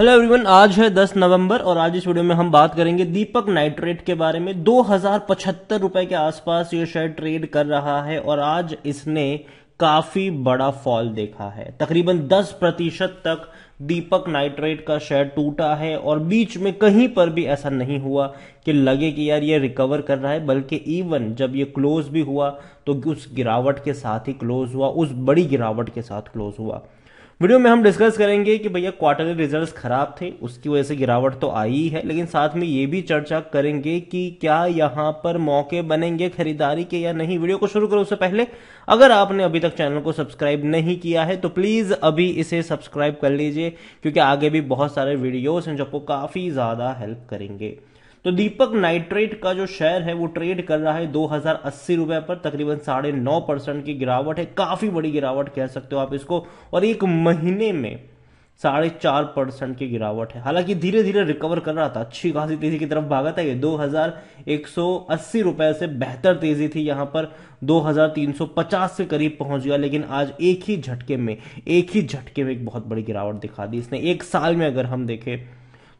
hello everyone आज है 10 नवंबर और आज इस वीडियो में हम बात करेंगे दीपक नाइट्रेट के बारे में दो रुपए के आसपास ये शेयर ट्रेड कर रहा है और आज इसने काफी बड़ा फॉल देखा है तकरीबन 10 प्रतिशत तक दीपक नाइट्रेट का शेयर टूटा है और बीच में कहीं पर भी ऐसा नहीं हुआ कि लगे कि यार ये रिकवर कर रहा है बल्कि इवन जब ये क्लोज भी हुआ तो उस गिरावट के साथ ही क्लोज हुआ उस बड़ी गिरावट के साथ क्लोज हुआ वीडियो में हम डिस्कस करेंगे कि भैया क्वार्टरली रिजल्ट्स खराब थे उसकी वजह से गिरावट तो आई है लेकिन साथ में ये भी चर्चा करेंगे कि क्या यहाँ पर मौके बनेंगे खरीदारी के या नहीं वीडियो को शुरू करो उससे पहले अगर आपने अभी तक चैनल को सब्सक्राइब नहीं किया है तो प्लीज़ अभी इसे सब्सक्राइब कर लीजिए क्योंकि आगे भी बहुत सारे वीडियोज हैं जो आपको काफ़ी ज़्यादा हेल्प करेंगे तो दीपक नाइट्रेट का जो शेयर है वो ट्रेड कर रहा है दो हजार अस्सी रुपए पर तकरीबन साढ़े नौ परसेंट की गिरावट है काफी बड़ी गिरावट कह सकते हो आप इसको और एक महीने में साढ़े चार परसेंट की गिरावट है हालांकि धीरे धीरे रिकवर कर रहा था अच्छी खासी तेजी की तरफ भागा था ये दो हजार एक सौ अस्सी रुपए से बेहतर तेजी थी यहां पर दो हजार तीन सौ पचास के करीब पहुंच गया लेकिन आज एक ही झटके में एक ही झटके में एक बहुत बड़ी गिरावट दिखा दी इसने एक साल में अगर हम देखें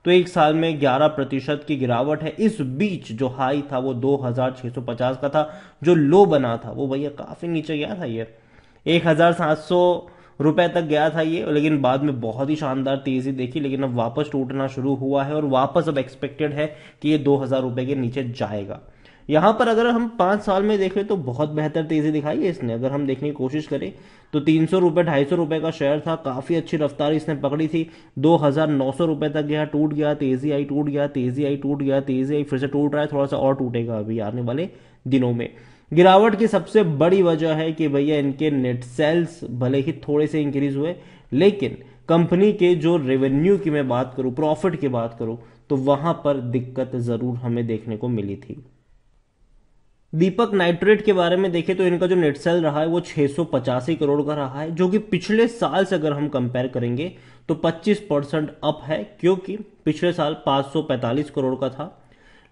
तो एक साल में 11 प्रतिशत की गिरावट है इस बीच जो हाई था वो 2650 का था जो लो बना था वो भैया काफ़ी नीचे गया था ये एक रुपए तक गया था ये लेकिन बाद में बहुत ही शानदार तेज़ी देखी लेकिन अब वापस टूटना शुरू हुआ है और वापस अब एक्सपेक्टेड है कि ये दो हज़ार रुपए के नीचे जाएगा यहां पर अगर हम पांच साल में देखें तो बहुत बेहतर तेज़ी दिखाई है इसने अगर हम देखने की कोशिश करें तो तीन सौ रुपये ढाई सौ रुपये का शेयर था काफ़ी अच्छी रफ्तार इसने पकड़ी थी दो हज़ार नौ सौ रुपये तक गया टूट गया तेज़ी आई टूट गया तेज़ी आई टूट गया तेज़ी आई फिर से टूट रहा है थोड़ा सा और टूटेगा अभी आने वाले दिनों में गिरावट की सबसे बड़ी वजह है कि भैया इनके नेट सेल्स भले ही थोड़े से इंक्रीज हुए लेकिन कंपनी के जो रेवेन्यू की मैं बात करूँ प्रॉफिट की बात करूँ तो वहां पर दिक्कत ज़रूर हमें देखने को मिली थी दीपक नाइट्रेट के बारे में देखें तो इनका जो नेट सेल रहा है वो छह करोड़ का रहा है जो कि पिछले साल से अगर हम कंपेयर करेंगे तो 25 परसेंट अप है क्योंकि पिछले साल 545 करोड़ का था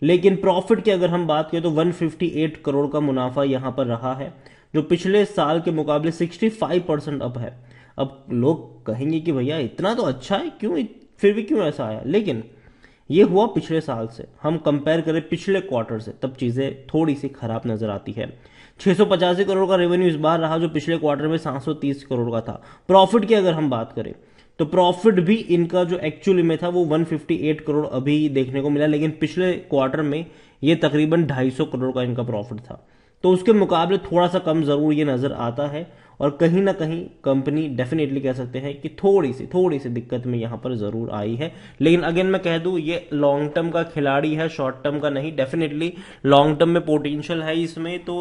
लेकिन प्रॉफिट की अगर हम बात करें तो 158 करोड़ का मुनाफा यहां पर रहा है जो पिछले साल के मुकाबले 65 परसेंट अप है अब लोग कहेंगे कि भैया इतना तो अच्छा है क्यों फिर भी क्यों ऐसा आया लेकिन ये हुआ पिछले साल से हम कंपेयर करें पिछले क्वार्टर से तब चीज़ें थोड़ी सी खराब नज़र आती है सौ पचासी करोड़ का रेवेन्यू इस बार रहा जो पिछले क्वार्टर में सात सौ तीस करोड़ का था प्रॉफिट की अगर हम बात करें तो प्रॉफिट भी इनका जो एक्चुअली में था वो 158 करोड़ अभी देखने को मिला लेकिन पिछले क्वार्टर में ये तकरीबन 250 करोड़ का इनका प्रॉफिट था तो उसके मुकाबले थोड़ा सा कम ज़रूर ये नज़र आता है और कहीं ना कहीं कंपनी डेफिनेटली कह सकते हैं कि थोड़ी सी थोड़ी सी दिक्कत में यहां पर ज़रूर आई है लेकिन अगेन मैं कह दू ये लॉन्ग टर्म का खिलाड़ी है शॉर्ट टर्म का नहीं डेफिनेटली लॉन्ग टर्म में पोटेंशियल है इसमें तो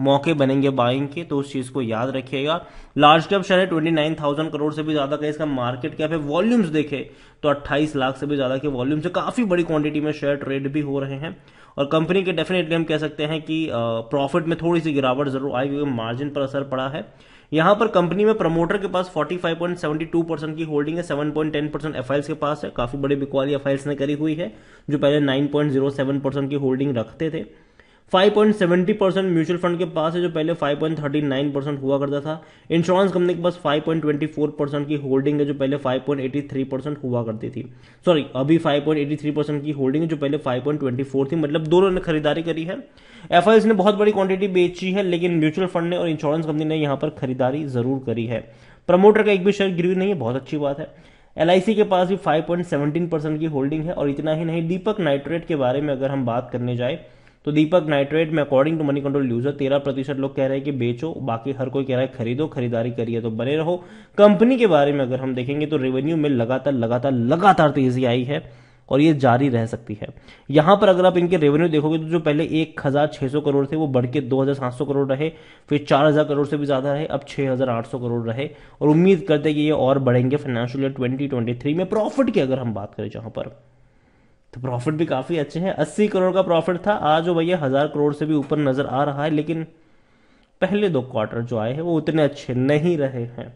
मौके बनेंगे बाइंग के तो उस चीज़ को याद रखिएगा लार्ज कैप शेयर है ट्वेंटी नाइन थाउजेंड करोड़ से भी ज़्यादा का इसका मार्केट कैप है वॉल्यूम्स देखे तो अट्ठाईस लाख से भी ज़्यादा के वॉल्यूम से काफ़ी बड़ी क्वांटिटी में शेयर ट्रेड भी हो रहे हैं और कंपनी के डेफिनेटली हम कह सकते हैं कि प्रॉफिट में थोड़ी सी गिरावट जरूर आई क्योंकि मार्जिन पर असर पड़ा है यहां पर कंपनी में प्रमोटर के पास 45.72 परसेंट की होल्डिंग है 7.10 परसेंट एफ के पास है काफी बड़ी बिकवाली एफ ने करी हुई है जो पहले 9.07 परसेंट की होल्डिंग रखते थे 5.70 परसेंट म्यूचुअल फंड के पास है जो पहले 5.39 परसेंट हुआ करता था इंश्योरेंस कंपनी के पास 5.24 परसेंट की होल्डिंग है जो पहले 5.83 परसेंट हुआ करती थी सॉरी अभी 5.83 परसेंट की होल्डिंग है जो पहले 5.24 थी मतलब दोनों ने खरीदारी करी है एफ ने बहुत बड़ी क्वांटिटी बेची है लेकिन म्यूचुअल फंड ने और इंश्योरेंस कंपनी ने यहाँ पर खरीदारी जरूर करी है प्रमोटर का एक भी शेयर गिरवी नहीं है बहुत अच्छी बात है एल के पास भी 5.17 परसेंट की होल्डिंग है और इतना ही नहीं दीपक नाइट्रेट के बारे में अगर हम बात करने जाए तो दीपक नाइट्रेट में according to Moneycontrol user तेरह प्रतिशत लोग कह रहे हैं कि बेचो बाकी हर कोई कह रहा है खरीदो खरीदारी करिए तो बने रहो कंपनी के बारे में अगर हम देखेंगे तो रेवेन्यू में लगातार लगातार लगातार तेजी आई है और ये जारी रह सकती है यहां पर अगर आप इनके रेवेन्यू देखोगे तो जो पहले एक हजार छह सौ करोड़ थे वो बढ़ के दो हजार सात सौ करोड़ रहे फिर चार हजार करोड़ से भी ज्यादा रहे अब छह हजार आठ सौ करोड़ रहे और उम्मीद करते हैं कि ये और बढ़ेंगे financial year twenty twenty three में प्रॉफिट की अगर हम बात करें जहां पर तो प्रॉफिट भी काफ़ी अच्छे हैं अस्सी करोड़ का प्रॉफिट था आज वो भैया हज़ार करोड़ से भी ऊपर नज़र आ रहा है लेकिन पहले दो क्वार्टर जो आए हैं वो उतने अच्छे नहीं रहे हैं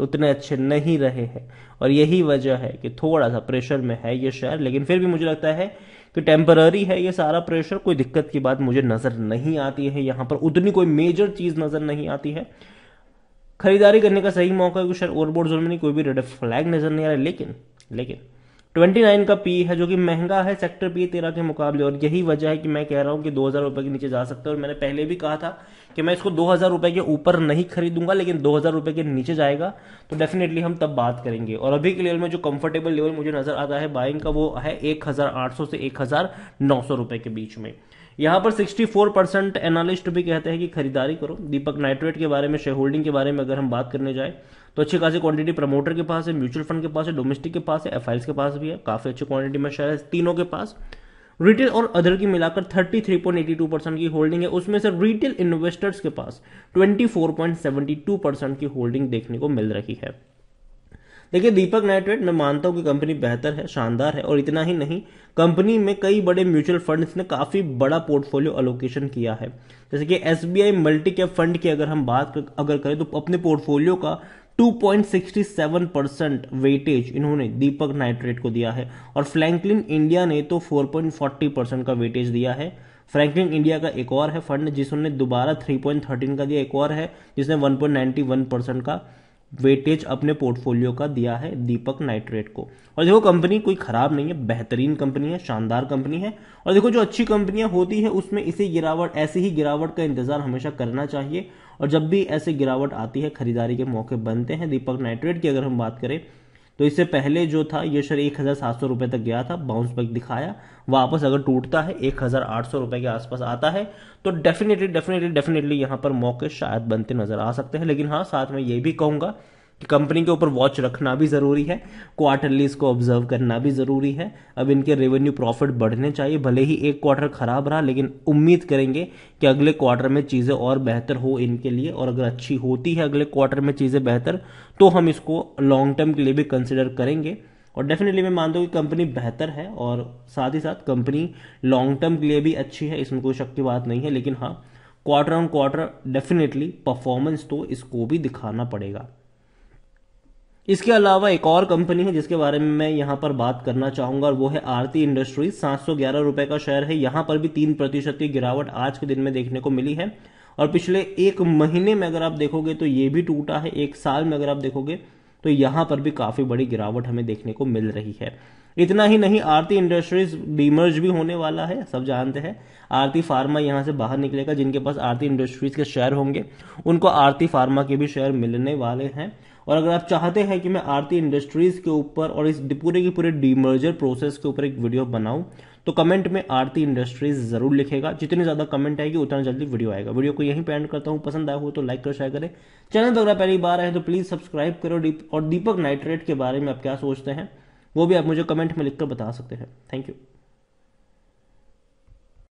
उतने अच्छे नहीं रहे हैं और यही वजह है कि थोड़ा सा प्रेशर में है ये शेयर लेकिन फिर भी मुझे लगता है कि टेम्पररी है ये सारा प्रेशर कोई दिक्कत की बात मुझे नज़र नहीं आती है यहाँ पर उतनी कोई मेजर चीज़ नज़र नहीं आती है खरीदारी करने का सही मौका है कि शेयर ओवरबोर्ड जोन में नहीं कोई भी रेड फ्लैग नज़र नहीं आ रहा है लेकिन लेकिन ट्वेंटी नाइन का पी है जो कि महंगा है सेक्टर पी तेरह के मुकाबले और यही वजह है कि मैं कह रहा हूँ कि दो हज़ार रुपए के नीचे जा सकता है और मैंने पहले भी कहा था कि मैं इसको दो हज़ार रुपए के ऊपर नहीं खरीदूंगा लेकिन दो हज़ार रुपए के नीचे जाएगा तो डेफिनेटली हम तब बात करेंगे और अभी के लेवल में जो कंफर्टेबल लेवल मुझे नज़र आता है बाइंग का वो है एक हज़ार आठ सौ से एक हज़ार नौ सौ के बीच में यहां पर 64 परसेंट एनालिस्ट भी कहते हैं कि खरीदारी करो दीपक नाइट्रेट के बारे में शेयर होल्डिंग के बारे में अगर हम बात करने जाए तो अच्छी खासी क्वांटिटी प्रमोटर के पास है म्यूचुअल फंड के पास है डोमेस्टिक के पास है एफ के पास भी है काफ़ी अच्छी क्वांटिटी में शेयर है तीनों के पास रिटेल और अदर की मिलाकर 33.82 परसेंट की होल्डिंग है उसमें से रिटेल इन्वेस्टर्स के पास 24.72 परसेंट की होल्डिंग देखने को मिल रही है देखिए दीपक नाइट्रेट मैं मानता हूं कि कंपनी बेहतर है शानदार है और इतना ही नहीं कंपनी में कई बड़े म्यूचुअल फंड्स ने काफ़ी बड़ा पोर्टफोलियो अलोकेशन किया है जैसे कि S B multi cap fund की अगर हम बात कर, अगर करें तो अपने पोर्टफोलियो का 2.67 परसेंट वेटेज इन्होंने दीपक नाइट्रेट को दिया है और फ्रैंकलिन इंडिया ने तो 4.40 परसेंट का वेटेज दिया है फ्रैंकलिन इंडिया का एक और है फंड जिसने दोबारा 3.13 का दिया एक और है जिसने 1.91 परसेंट का वेटेज अपने पोर्टफोलियो का दिया है दीपक नाइट्रेट को और देखो कंपनी कोई ख़राब नहीं है बेहतरीन कंपनी है शानदार कंपनी है और देखो जो अच्छी कंपनियां होती है उसमें इसे गिरावट ऐसी ही गिरावट का इंतज़ार हमेशा करना चाहिए और जब भी ऐसे गिरावट आती है खरीदारी के मौके बनते हैं दीपक नाइट्रेट की अगर हम बात करें तो इससे पहले जो था ये शेयर एक हज़ार सात सौ रुपए तक गया था बाउंस बैक दिखाया वापस अगर टूटता है एक हज़ार आठ सौ रुपए के आसपास आता है तो डेफिनेटली डेफिनेटली डेफिनेटली यहां पर मौके शायद बनते नज़र आ सकते हैं लेकिन हाँ साथ में ये भी कहूंगा कंपनी के ऊपर वॉच रखना भी ज़रूरी है क्वार्टरली इसको ऑब्जर्व करना भी ज़रूरी है अब इनके रेवेन्यू प्रॉफिट बढ़ने चाहिए भले ही एक क्वार्टर खराब रहा लेकिन उम्मीद करेंगे कि अगले क्वार्टर में चीज़ें और बेहतर हो इनके लिए और अगर अच्छी होती है अगले क्वार्टर में चीज़ें बेहतर तो हम इसको लॉन्ग टर्म के लिए भी कंसिडर करेंगे और डेफिनेटली मैं मानता हूँ कि कंपनी बेहतर है और साथ ही साथ कंपनी लॉन्ग टर्म के लिए भी अच्छी है इसमें कोई शक की बात नहीं है लेकिन हाँ quarter on quarter definitely performance तो इसको भी दिखाना पड़ेगा इसके अलावा एक और कंपनी है जिसके बारे में मैं यहां पर बात करना चाहूंगा और वो है आरती इंडस्ट्रीज सात सौ ग्यारह का शेयर है यहां पर भी तीन प्रतिशत की गिरावट आज के दिन में देखने को मिली है और पिछले एक महीने में अगर आप देखोगे तो ये भी टूटा है एक साल में अगर आप देखोगे तो यहां पर भी काफ़ी बड़ी गिरावट हमें देखने को मिल रही है इतना ही नहीं आरती इंडस्ट्रीज डीमर्ज भी होने वाला है सब जानते हैं आरती फार्मा यहाँ से बाहर निकलेगा जिनके पास आरती इंडस्ट्रीज के शेयर होंगे उनको आरती फार्मा के भी शेयर मिलने वाले हैं और अगर आप चाहते हैं कि मैं आरती इंडस्ट्रीज के ऊपर और इस पूरे की पूरे डीमर्जर प्रोसेस के ऊपर एक वीडियो बनाऊं तो कमेंट में आरती इंडस्ट्रीज जरूर लिखेगा जितनी ज्यादा कमेंट आएगी उतना जल्दी वीडियो आएगा वीडियो को यहीं पेंड करता हूँ पसंद आया हो तो लाइक कर शेयर करें चैनल तो अगर पहली बार आए तो प्लीज सब्सक्राइब करो और दीपक नाइट्रेट के बारे में आप क्या सोचते हैं वो भी आप मुझे कमेंट में लिखकर बता सकते हैं थैंक यू